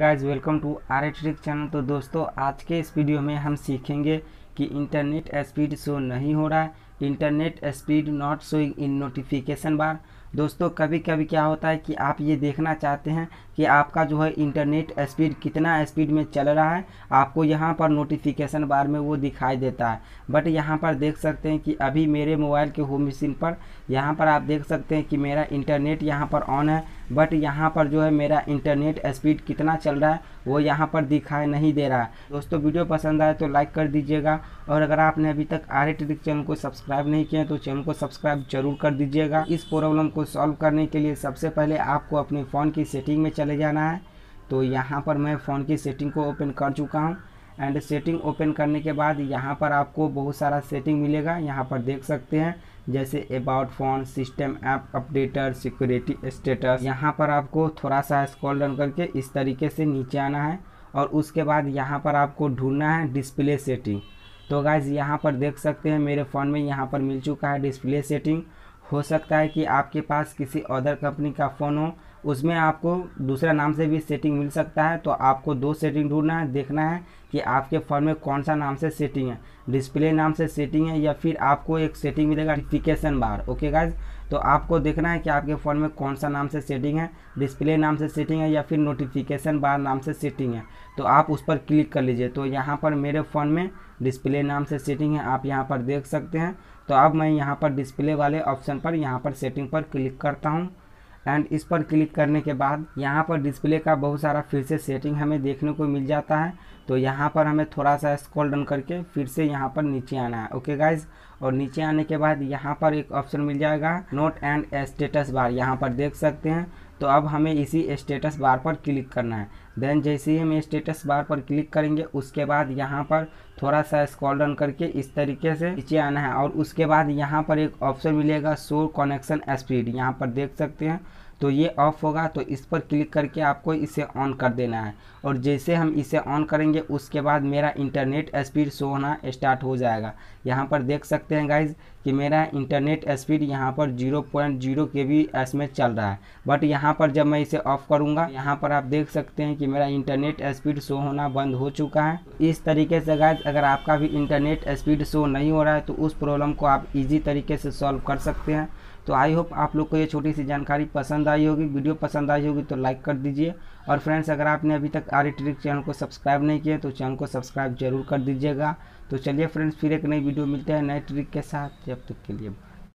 guys welcome to R H tech channel तो दोस्तों आज के इस वीडियो में हम सीखेंगे कि इंटरनेट स्पीड शो नहीं हो रहा है internet speed not showing in notification bar दोस्तों कभी कभी क्या होता है कि आप ये देखना चाहते हैं कि आपका जो है इंटरनेट स्पीड कितना स्पीड में चल रहा है आपको यहाँ पर नोटिफिकेशन बार में वो दिखाई देता है बट यहाँ पर देख सकते हैं कि अभी मेरे मोबाइल के होम मशीन पर यहाँ पर आप देख सकते हैं कि मेरा इंटरनेट यहाँ पर ऑन है बट यहाँ पर जो है मेरा इंटरनेट स्पीड कितना चल रहा है वो यहाँ पर दिखाई नहीं दे रहा है दोस्तों वीडियो पसंद आए तो लाइक कर दीजिएगा और अगर आपने अभी तक आर चैनल को सब्सक्राइब नहीं किया तो चैनल को सब्सक्राइब जरूर कर दीजिएगा इस प्रॉब्लम को सॉल्व करने के लिए सबसे पहले आपको अपने फ़ोन की सेटिंग में चले जाना है तो यहाँ पर मैं फ़ोन की सेटिंग को ओपन कर चुका हूँ एंड सेटिंग ओपन करने के बाद यहाँ पर आपको बहुत सारा सेटिंग मिलेगा यहाँ पर देख सकते हैं जैसे about phone system app updater security status यहाँ पर आपको थोड़ा सा स्क्रॉल डाउन करके इस तरीके से नीचे आना है और उसके बाद यहाँ पर आपको ढूंढना है डिस्प्ले सेटिंग तो गाइज यहाँ पर देख सकते हैं मेरे फ़ोन में यहाँ पर मिल चुका है डिस्प्ले सेटिंग हो सकता है कि आपके पास किसी अदर कंपनी का फ़ोन हो उसमें आपको दूसरा नाम से भी सेटिंग मिल सकता है तो आपको दो सेटिंग ढूंढना है देखना है कि आपके फ़ोन में कौन सा नाम से सेटिंग है डिस्प्ले नाम से सेटिंग है या फिर आपको एक सेटिंग मिलेगा नोटिफिकेशन बार ओके गाइज तो आपको देखना है कि आपके फ़ोन में कौन सा नाम से सेटिंग है डिस्प्ले नाम से सेटिंग है या फिर नोटिफिकेशन बार नाम से सेटिंग है तो आप उस पर क्लिक कर लीजिए तो यहाँ पर मेरे फ़ोन में डिस्प्ले नाम से सेटिंग है आप यहाँ पर देख सकते हैं तो अब मैं यहाँ पर डिस्प्ले वाले ऑप्शन पर यहाँ पर सेटिंग पर क्लिक करता हूँ एंड इस पर क्लिक करने के बाद यहाँ पर डिस्प्ले का बहुत सारा फिर से सेटिंग हमें देखने को मिल जाता है तो यहाँ पर हमें थोड़ा सा स्कॉल डन करके फिर से यहाँ पर नीचे आना है ओके गाइज और नीचे आने के बाद यहाँ पर एक ऑप्शन मिल जाएगा नोट एंड स्टेटस बार यहाँ पर देख सकते हैं तो अब हमें इसी स्टेटस बार पर क्लिक करना है देन जैसे ही हम स्टेटस बार पर क्लिक करेंगे उसके बाद यहाँ पर थोड़ा सा स्क्रॉल डाउन करके इस तरीके से नीचे आना है और उसके बाद यहाँ पर एक ऑप्शन मिलेगा शो कनेक्शन स्पीड यहाँ पर देख सकते हैं तो ये ऑफ़ होगा तो इस पर क्लिक करके आपको इसे ऑन कर देना है और जैसे हम इसे ऑन करेंगे उसके बाद मेरा इंटरनेट स्पीड शो होना स्टार्ट हो जाएगा यहाँ पर देख सकते हैं गाइज कि मेरा इंटरनेट स्पीड यहाँ पर 0.0 point zero K B S में चल रहा है बट यहाँ पर जब मैं इसे ऑफ़ करूँगा यहाँ पर आप देख सकते हैं कि मेरा इंटरनेट स्पीड शो होना बंद हो चुका है इस तरीके से गाइज अगर आपका भी इंटरनेट स्पीड शो नहीं हो रहा है तो उस प्रॉब्लम को आप ईजी तरीके से सॉल्व कर सकते हैं तो आई होप आप लोग को ये छोटी सी जानकारी पसंद आई होगी वीडियो पसंद आई होगी तो लाइक कर दीजिए और फ्रेंड्स अगर आपने अभी तक आर ट्रिक चैनल को सब्सक्राइब नहीं किया तो चैनल को सब्सक्राइब जरूर कर दीजिएगा तो चलिए फ्रेंड्स फिर एक नई वीडियो मिलते हैं नए ट्रिक के साथ जब तक के लिए